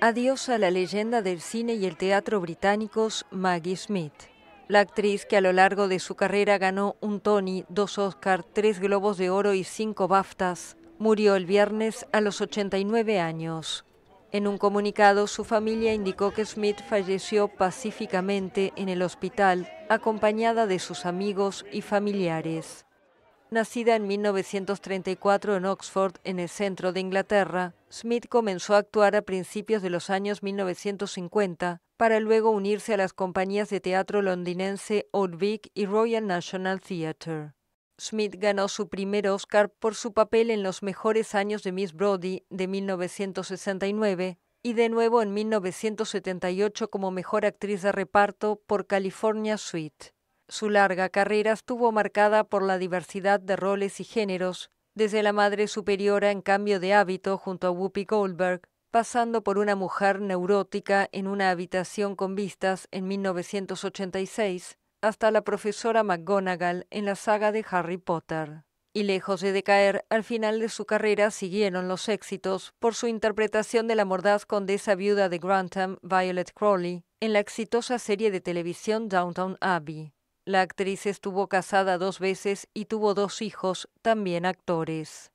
Adiós a la leyenda del cine y el teatro británicos Maggie Smith. La actriz que a lo largo de su carrera ganó un Tony, dos Oscar, tres Globos de Oro y cinco BAFTAs, murió el viernes a los 89 años. En un comunicado, su familia indicó que Smith falleció pacíficamente en el hospital, acompañada de sus amigos y familiares. Nacida en 1934 en Oxford, en el centro de Inglaterra, Smith comenzó a actuar a principios de los años 1950 para luego unirse a las compañías de teatro londinense Old Vic y Royal National Theatre. Smith ganó su primer Oscar por su papel en Los mejores años de Miss Brody de 1969 y de nuevo en 1978 como mejor actriz de reparto por California Suite. Su larga carrera estuvo marcada por la diversidad de roles y géneros, desde la madre superiora en cambio de hábito junto a Whoopi Goldberg, pasando por una mujer neurótica en una habitación con vistas en 1986, hasta la profesora McGonagall en la saga de Harry Potter. Y lejos de decaer, al final de su carrera siguieron los éxitos por su interpretación de la mordaz condesa viuda de Grantham, Violet Crowley, en la exitosa serie de televisión Downtown Abbey. La actriz estuvo casada dos veces y tuvo dos hijos, también actores.